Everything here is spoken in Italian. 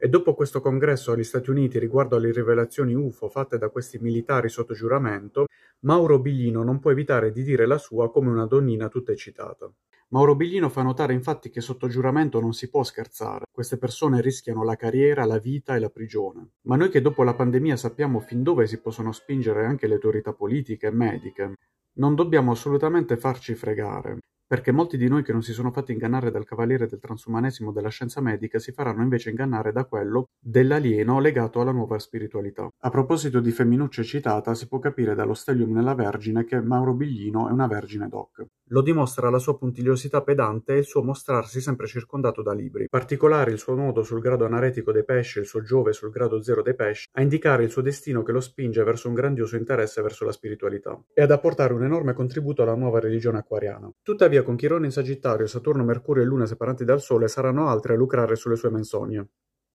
E dopo questo congresso agli Stati Uniti riguardo alle rivelazioni UFO fatte da questi militari sotto giuramento, Mauro Biglino non può evitare di dire la sua come una donnina tutta eccitata. Mauro Biglino fa notare infatti che sotto giuramento non si può scherzare, queste persone rischiano la carriera, la vita e la prigione. Ma noi che dopo la pandemia sappiamo fin dove si possono spingere anche le autorità politiche e mediche, non dobbiamo assolutamente farci fregare perché molti di noi che non si sono fatti ingannare dal cavaliere del transumanesimo della scienza medica si faranno invece ingannare da quello dell'alieno legato alla nuova spiritualità. A proposito di femminuccia citata, si può capire dallo stellium nella Vergine che Mauro Biglino è una vergine doc. Lo dimostra la sua puntigliosità pedante e il suo mostrarsi sempre circondato da libri. Particolare il suo nodo sul grado anaretico dei pesci e il suo Giove sul grado zero dei pesci a indicare il suo destino che lo spinge verso un grandioso interesse verso la spiritualità e ad apportare un enorme contributo alla nuova religione acquariana. Tuttavia con Chirone in Sagittario, Saturno, Mercurio e Luna separati dal Sole saranno altri a lucrare sulle sue menzogne.